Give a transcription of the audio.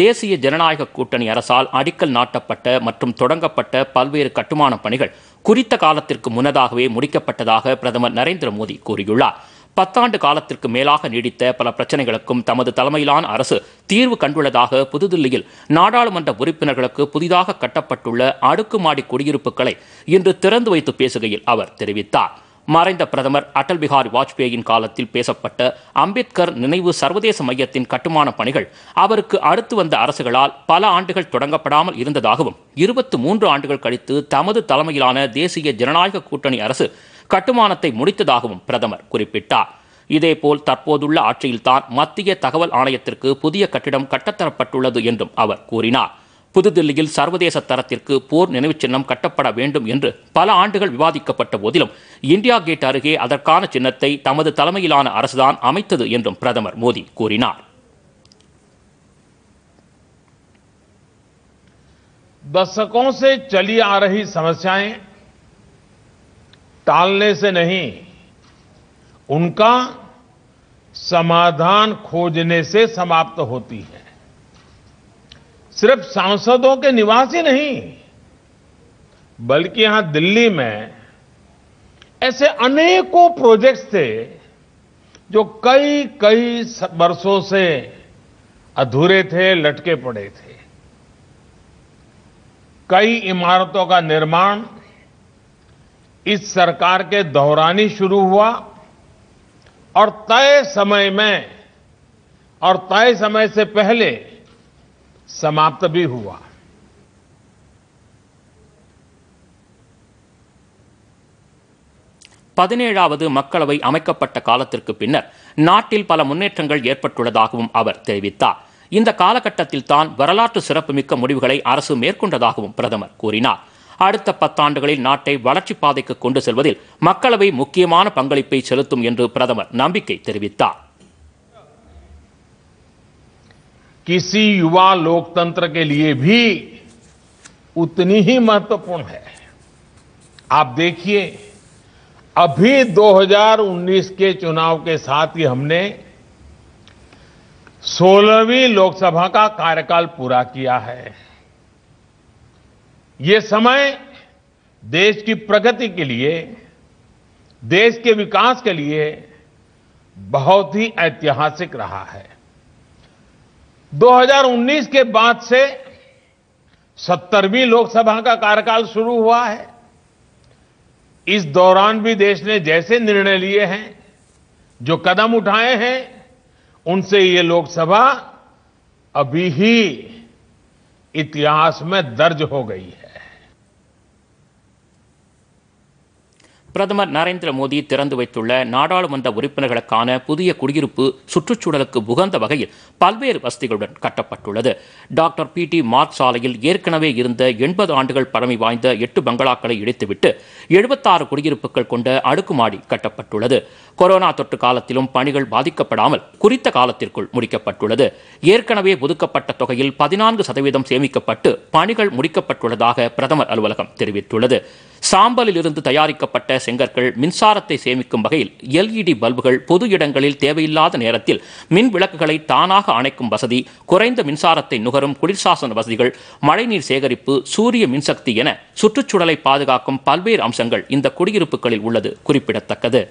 தேசிய ஜனநாயக கூட்டணி அரசால் அடிக்கல் நாட்டப்பட்ட மற்றும் தொடங்கப்பட்ட பல்வேறு கட்டுமான பணிகள் குறித்த காலத்திற்கு முன்னதாகவே முடிக்கப்பட்டதாக பிரதமர் நரேந்திர மோடி கூறியுள்ளார் பத்தாண்டு காலத்திற்கு மேலாக நீடித்த பல பிரச்சனைகளுக்கும் தமது தலைமையிலான அரசு தீர்வு கண்டுள்ளதாக புதுதில்லியில் நாடாளுமன்ற உறுப்பினர்களுக்கு புதிதாக கட்டப்பட்டுள்ள அடுக்குமாடி குடியிருப்புகளை இன்று திறந்து வைத்து பேசுகையில் அவர் தெரிவித்தார் மறைந்த பிரதமர் அடல் பிஹாரி வாஜ்பேயின் காலத்தில் பேசப்பட்ட அம்பேத்கர் நினைவு சர்வதேச மையத்தின் கட்டுமான பணிகள் அவருக்கு அடுத்து வந்த அரசுகளால் பல ஆண்டுகள் தொடங்கப்படாமல் இருந்ததாகவும் இருபத்தி மூன்று ஆண்டுகள் கழித்து தமது தலைமையிலான தேசிய ஜனநாயக கூட்டணி அரசு கட்டுமானத்தை முடித்ததாகவும் பிரதமர் குறிப்பிட்டார் இதேபோல் தற்போதுள்ள ஆட்சியில்தான் மத்திய தகவல் ஆணையத்திற்கு புதிய கட்டிடம் கட்டத்தரப்பட்டுள்ளது என்றும் அவர் கூறினார் புதுதில்லியில் சர்வதேச தரத்திற்கு போர் நினைவுச் சின்னம் கட்டப்பட வேண்டும் என்று பல ஆண்டுகள் விவாதிக்கப்பட்ட போதிலும் இந்தியா கேட் அருகே அதற்கான சின்னத்தை தமது தலைமையிலான அரசுதான் அமைத்தது என்றும் பிரதமர் மோடி கூறினார் दशकों से चली आ रही समस्याएं टालने से नहीं उनका समाधान खोजने से समाप्त सिर्फ सांसदों के निवासी नहीं बल्कि यहां दिल्ली में ऐसे अनेकों प्रोजेक्ट्स थे जो कई कई वर्षों से अधूरे थे लटके पड़े थे कई इमारतों का निर्माण इस सरकार के दौरान ही शुरू हुआ और तय समय में और तय समय से पहले समाप्त भी हुआ பதினேழாவது மக்களவை அமைக்கப்பட்ட காலத்திற்கு பின்னர் நாட்டில் பல முன்னேற்றங்கள் ஏற்பட்டுள்ளதாகவும் அவர் தெரிவித்தார் இந்த காலகட்டத்தில் தான் வரலாற்று சிறப்புமிக்க முடிவுகளை அரசு மேற்கொண்டதாகவும் பிரதமர் கூறினார் அடுத்த பத்தாண்டுகளில் நாட்டை வளர்ச்சி பாதைக்கு கொண்டு செல்வதில் மக்களவை முக்கியமான பங்களிப்பை செலுத்தும் என்று பிரதமர் நம்பிக்கை தெரிவித்தார் किसी युवा लोकतंत्र के लिए भी उतनी ही महत्वपूर्ण है आप देखिए अभी 2019 के चुनाव के साथ ही हमने 16वीं लोकसभा का कार्यकाल पूरा किया है ये समय देश की प्रगति के लिए देश के विकास के लिए बहुत ही ऐतिहासिक रहा है 2019 के बाद से 70वीं लोकसभा का कार्यकाल शुरू हुआ है इस दौरान भी देश ने जैसे निर्णय लिए हैं जो कदम उठाए हैं उनसे ये लोकसभा अभी ही इतिहास में दर्ज हो गई है பிரதமர் நரேந்திர மோடி திறந்து வைத்துள்ள நாடாளுமன்ற உறுப்பினர்களுக்கான புதிய குடியிருப்பு சுற்றுச்சூழலுக்கு உகந்த வகையில் பல்வேறு வசதிகளுடன் கட்டப்பட்டுள்ளது டாக்டர் பி டி மார்க் சாலையில் ஏற்கனவே இருந்த எண்பது ஆண்டுகள் பழமை வாய்ந்த எட்டு பங்களாக்களை இடித்துவிட்டு எழுபத்தாறு குடியிருப்புகள் கொண்ட அடுக்குமாடி கட்டப்பட்டுள்ளது கொரோனா தொற்று காலத்திலும் பணிகள் பாதிக்கப்படாமல் குறித்த காலத்திற்குள் முடிக்கப்பட்டுள்ளது ஏற்கனவே ஒதுக்கப்பட்ட தொகையில் பதினான்கு சதவீதம் சேமிக்கப்பட்டு பணிகள் முடிக்கப்பட்டுள்ளதாக பிரதமர் அலுவலகம் தெரிவித்துள்ளது சாம்பலில் இருந்து தயாரிக்கப்பட்ட செங்கற்கள் மின்சாரத்தை சேமிக்கும் வகையில் எல்இடி e பல்புகள் பொது இடங்களில் தேவையில்லாத நேரத்தில் மின் விளக்குகளை தானாக அணைக்கும் வசதி குறைந்த மின்சாரத்தை நுகரும் குளிர்சாசன வசதிகள் மழைநீர் சேகரிப்பு சூரிய மின்சக்தி என சுற்றுச்சூழலை பாதுகாக்கும் பல்வேறு அம்சங்கள் இந்த குடியிருப்புகளில் உள்ளது குறிப்பிடத்தக்கது